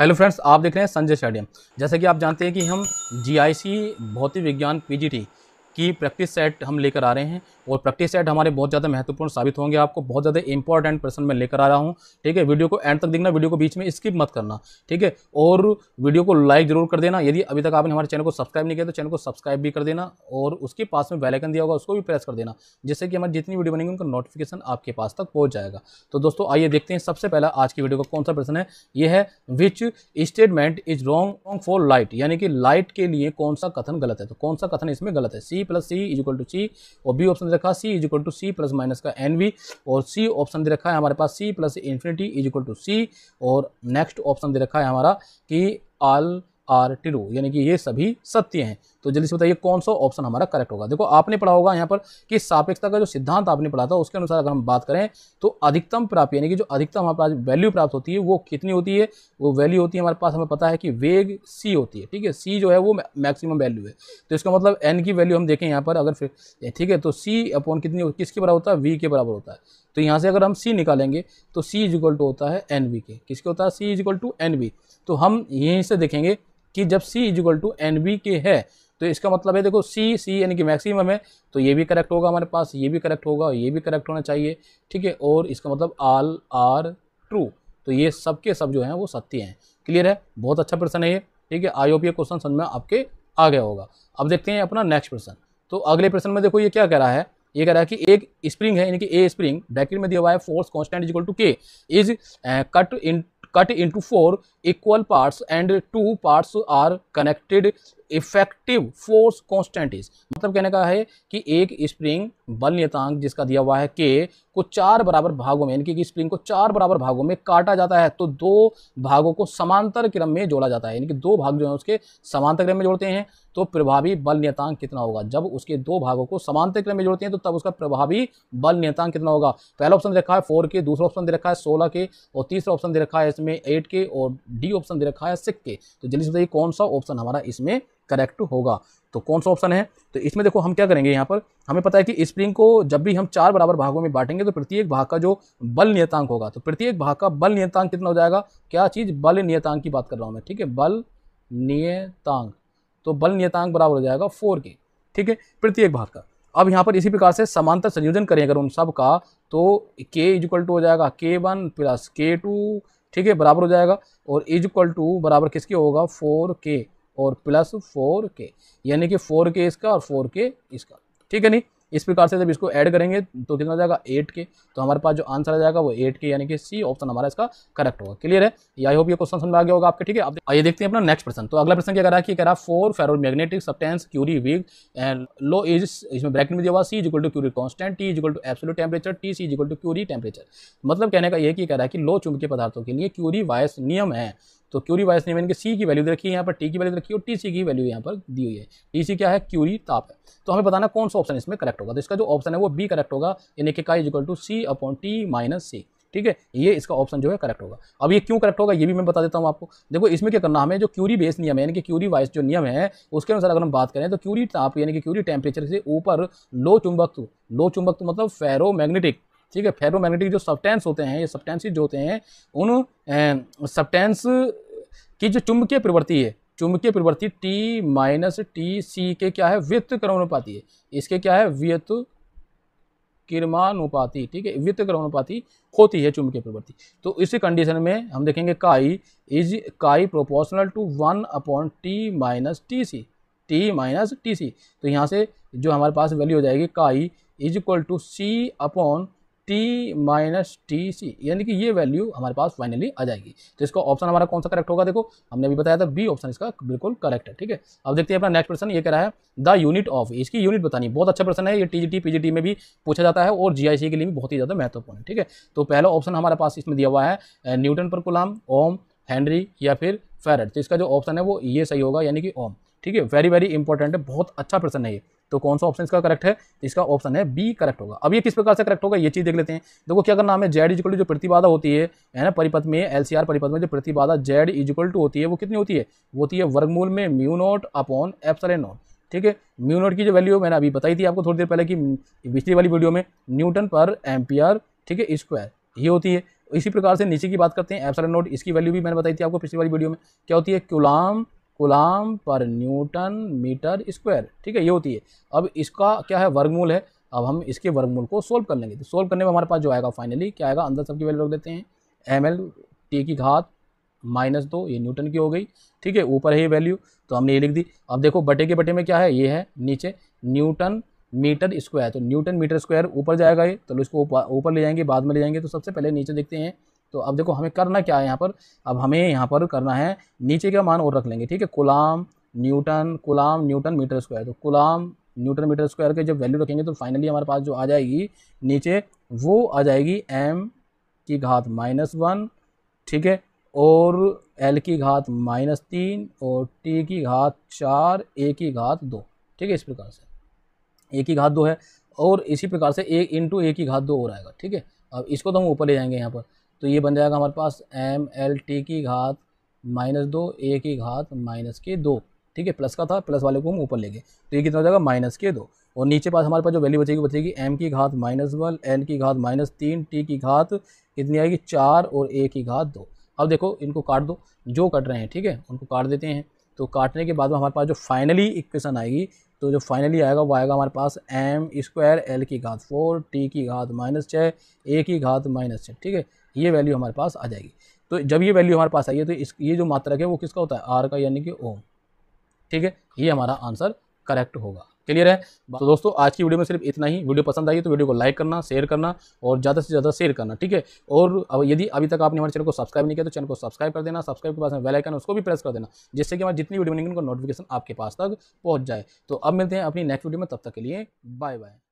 hello friends आप देख रहे हैं संजय स्टेडियम जैसे कि आप जानते हैं कि हम जीआईसी भौतिक विज्ञान पीजीटी कि प्रैक्टिस सेट हम लेकर आ रहे हैं और प्रैक्टिस सेट हमारे बहुत ज़्यादा महत्वपूर्ण साबित होंगे आपको बहुत ज़्यादा इंपॉर्टेंट प्रश्न मैं लेकर आ रहा हूँ ठीक है वीडियो को एंड तक देखना वीडियो को बीच में स्किप मत करना ठीक है और वीडियो को लाइक जरूर कर देना यदि अभी तक आपने हमारे चैनल को सब्सक्राइब नहीं किया तो चैनल को सब्सक्राइब भी कर देना और उसके पास में बेलाइकन दिया होगा उसको भी प्रेस कर देना जिससे कि हमारी जितनी वीडियो बनेंगे उनका नोटिफिकेशन आपके पास तक पहुँच जाएगा तो दोस्तों आइए देखते हैं सबसे पहला आज की वीडियो का कौन सा प्रश्न है ये है which statement is wrong wrong for light यानी कि लाइट के लिए कौन सा कथन गलत है तो कौन सा कथन इसमें गलत है C plus C is equal to C और बी ऑप्शन रखा C is equal to C plus minus का एन वी और सी ऑप्शन दे रखा है हमारे पास C plus infinity is equal to C और नेक्स्ट ऑप्शन दे रखा है हमारा कि आल आर टिरू यानी कि ये सभी सत्य हैं तो जल्दी से बताइए कौन सा ऑप्शन हमारा करेक्ट होगा देखो आपने पढ़ा होगा यहाँ पर कि सापेक्षता का जो सिद्धांत आपने पढ़ा था उसके अनुसार अगर हम बात करें तो अधिकतम प्राप्त यानी कि जो अधिकतम हमारे पास वैल्यू प्राप्त होती है वो कितनी होती है वो वैल्यू होती है हमारे पास हमें पता है कि वेग सी होती है ठीक है सी जो है वो मैक्सिमम वैल्यू है तो इसका मतलब एन की वैल्यू हम देखें यहाँ पर अगर फिर ठीक है तो सी अपॉन कितनी किसके बराबर होता है वी के बराबर होता है तो यहाँ से अगर हम सी निकालेंगे तो सी इज इक्वल टू होता है एन वी के किसके होता है C is equal to N V तो हम यहीं से देखेंगे कि जब C is equal to N V के है तो इसका मतलब है देखो सी सी यानी कि मैक्सिमम है तो ये भी करेक्ट होगा हमारे पास ये भी करेक्ट होगा ये भी करेक्ट होना चाहिए ठीक है और इसका मतलब आल आर ट्रू तो ये सब के सब जो हैं वो सत्य हैं क्लियर है बहुत अच्छा प्रश्न है ये ठीक है आई ये क्वेश्चन समझ में आपके आ गया होगा अब देखते हैं अपना नेक्स्ट प्रश्न तो अगले प्रश्न में देखो ये क्या कह रहा है ये कह रहा है कि एक स्प्रिंग है यानी कि ए स्प्रिंग ब्रैकेट में दिया हुआ है force constant is equal to K is cut in cut into four equal parts and two parts are connected effective force constant is मतलब कहने का है कि एक स्प्रिंग बल नियतांक जिसका दिया हुआ है के को चार बराबर भागों में यानी कि स्प्रिंग को चार बराबर भागों में काटा जाता है तो दो भागों को समांतर क्रम में जोड़ा जाता है यानी कि दो भाग जो है उसके समांतर क्रम में जोड़ते हैं तो प्रभावी बल नियतांक कितना होगा जब उसके दो भागों को समांतर क्रम में जोड़ते हैं तो तब उसका प्रभावी बल नियतांक कितना होगा पहला ऑप्शन दे रखा है फोर के दूसरा ऑप्शन दे रखा है सोलह के और तीसरा ऑप्शन दे रखा है इसमें एट के और डी ऑप्शन दे रखा है सिक्के तो जल्दी से बताइए कौन सा ऑप्शन हमारा इसमें करेक्ट होगा तो कौन सा ऑप्शन है तो इसमें देखो हम क्या करेंगे यहाँ पर हमें पता है कि स्प्रिंग को जब भी हम चार बराबर भागों में बांटेंगे तो प्रत्येक भाग का जो बल नियतांक होगा तो प्रत्येक भाग का बल नियतांक कितना हो जाएगा क्या चीज़ बल नियतांक की बात कर रहा हूँ मैं ठीक है बल नियतांक तो बल नियतांक बराबर हो जाएगा फोर के ठीक है प्रत्येक भाग का अब यहाँ पर इसी प्रकार से समांतर संयोजन करें अगर उन सब का तो के इजिकल टू हो जाएगा के वन प्लस के टू ठीक है बराबर हो जाएगा और इज इक्वल टू बराबर किसके होगा फोर के और प्लस फोर के यानी कि फोर के इसका और फोर के इसका ठीक है नहीं इस प्रकार से जब इसको ऐड करेंगे तो कितना जाएगा एट के तो हमारे पास जो आंसर आ जाएगा वो एट के यानी कि सी ऑप्शन हमारा इसका करेक्ट होगा क्लियर है आई होप ये क्वेश्चन समझ आ गया होगा आपके ठीक है आप ये देखते हैं अपना नेक्स्ट प्रश्न तो अगला प्रश्न क्या कह रहा है कि कह रहा है for ferromagnetic substance Curie Weiss and law is इसमें ब्रैकेट में दिया हुआ C is equal to Curie constant T is equal to absolute temperature T C equal to Curie temperature मतलब कहने का ये कि कह रहा है कि लो चुंबकीय पदार्थों के लिए क्यूरी वायस नियम है तो क्यूरी वाइस ने मैंने सी की वैल्यू दे रखी है यहाँ पर टी की वैल्यू रखी है और टी सी की वैल्यू यहाँ पर दी हुई है टी सी क्या है क्यूरी ताप है तो हमें बताना कौन सा ऑप्शन इसमें करेक्ट होगा तो इसका जो ऑप्शन है वो बी करेक्ट होगा यानी कि chi is equal to C upon T minus C ठीक है ये इसका ऑप्शन जो है करेक्ट होगा अब ये क्यों करेक्ट होगा ये भी मैं बता देता हूँ आपको देखो इसमें क्या करना हमें जो क्यूरी बेस नियम है यानी कि क्यूरी वाइस जो नियम है उसके अनुसार अगर हम बात करें तो क्यूरी ताप यानी कि क्यूरी टेम्परेचर से ऊपर लो चुंबक लो चुंबक मतलब फेरो मैग्नेटिक ठीक है फेरोमैग्नेटिक जो सब्टेंस होते हैं ये सब्सटेंसेज जो होते हैं उन सब्टेंस अं, की जो चुंबकीय प्रवृत्ति है चुंबकीय प्रवृत्ति टी माइनस टी सी के क्या है वित्त क्रमानुपाती है इसके क्या है वित्त किरमानुपाती ठीक है वित्त क्रमानुपाती होती है चुंबकीय प्रवृत्ति तो इसी कंडीशन में हम देखेंगे chi is chi proportional to one upon T minus T C T minus T C तो यहाँ से जो हमारे पास वैल्यू हो जाएगी chi is equal to C upon T minus T C यानी कि ये वैल्यू हमारे पास फाइनली आ जाएगी तो इसका ऑप्शन हमारा कौन सा करेक्ट होगा देखो हमने अभी बताया था बी ऑप्शन इसका बिल्कुल करेक्ट है ठीक है अब देखते हैं अपना नेक्स्ट प्रश्न ये कह रहा है द यूनिट ऑफ इसकी यूनिट बतानी बहुत अच्छा प्रश्न है ये टी जी टी में भी पूछा जाता है और सी के लिए भी बहुत ही ज़्यादा महत्वपूर्ण है ठीक है तो पहला ऑप्शन हमारे पास इसमें दिया हुआ है न्यूटन पर गुलाम ओम हैंनरी या फिर फेरड तो इसका जो ऑप्शन है वो ये सही होगा यानी कि ओम ठीक है वेरी वेरी इंपॉर्टेंट है बहुत अच्छा प्रश्न है ये तो कौन सा ऑप्शन तो इसका करेक्ट है इसका ऑप्शन है बी करेक्ट होगा अब ये किस प्रकार से करेक्ट होगा ये चीज़ देख लेते हैं देखो क्या करना हमें जेड इजिकल जो प्रतिबाधा होती है है ना परिपथ में एल परिपथ में जो प्रतिबाधा जेड इजिकल टू होती है वो कितनी होती है वो होती है वर्गमूल में mu naught upon epsilon naught ठीक है म्यू नोट की जो वैल्यू मैंने अभी बताई थी आपको थोड़ी देर पहले कि पिछली वाली वीडियो में न्यूटन पर एम्पियर ठीक है स्क्वायर ये होती है इसी प्रकार से नीचे की बात करते हैं एप्सलन नोट इसकी वैल्यू भी मैंने बताई थी आपको पिछली वाली वीडियो में क्या होती है क्यूलाम कुलाम पर न्यूटन मीटर स्क्वायर ठीक है ये होती है अब इसका क्या है वर्गमूल है अब हम इसके वर्गमूल को सोल्व कर लेंगे तो सोल्व करने में हमारे पास जो आएगा फाइनली क्या आएगा अंदर सबकी वैल्यू रख देते हैं एम एल टी की घात माइनस दो ये न्यूटन की हो गई ठीक है ऊपर है ये वैल्यू तो हमने ये लिख दी अब देखो बटे के बटे में क्या है ये है नीचे न्यूटन मीटर स्क्वायर तो न्यूटन मीटर स्क्वायर ऊपर जाएगा ये तो इसको ऊपर ले जाएंगे बाद में ले जाएंगे तो सबसे पहले नीचे देखते हैं तो अब देखो हमें करना क्या है यहाँ पर अब हमें यहाँ पर करना है नीचे का मान और रख लेंगे ठीक है coulomb newton coulomb newton metre square तो कुलाम न्यूटन मीटर स्क्वायर के जब वैल्यू रखेंगे तो फाइनली हमारे पास जो आ जाएगी नीचे वो आ जाएगी एम की घात माइनस वन ठीक है और एल की घात माइनस तीन और टी की घात चार ए की घात दो ठीक है इस प्रकार से ए की घात दो है और इसी प्रकार से ए इंटू ए की घात दो हो आएगा ठीक है अब इसको तो हम ऊपर ले जाएंगे यहाँ पर तो ये बन जाएगा हमारे पास एम एल टी की घात माइनस दो ए की घात माइनस के दो ठीक है प्लस का था प्लस वाले को हम ऊपर लेंगे तो ये कितना हो जाएगा माइनस के दो और नीचे पास हमारे पास जो वैल्यू बचेगी बचेगी एम की घात माइनस वन एन की घात माइनस तीन टी की घात कितनी आएगी चार और ए की घात दो अब देखो इनको काट दो जो कट रहे हैं ठीक है उनको काट देते हैं तो काटने के बाद में हमारे पास जो फाइनली इक्वेशन आएगी तो जो फाइनली आएगा वो आएगा हमारे पास एम स्क्वायर एल की घात फोर टी की घात माइनस छः ए की घात माइनस छः ठीक है ये वैल्यू हमारे पास आ जाएगी तो जब ये वैल्यू हमारे पास आई है तो इस ये जो मात्रक है वो किसका होता है आर का यानी कि ओम ठीक है ये हमारा आंसर करेक्ट होगा क्लियर है तो दोस्तों आज की वीडियो में सिर्फ इतना ही वीडियो पसंद आई तो वीडियो को लाइक करना शेयर करना और ज़्यादा से ज़्यादा शेयर करना ठीक है और अब यदि अभी तक आपने हमारे चैनल को सब्सक्राइब नहीं किया तो चैनल को सब्सक्राइब कर देना सब्सक्राइब के पास में बेल आइकन उसको भी प्रेस कर देना जिससे कि हमारी जितनी वीडियो बनेंगे उनको नोटिफिकेशन आपके पास तक पहुँच जाए तो अब मिलते हैं अपनी नेक्स्ट वीडियो में तब तक के लिए बाय बाय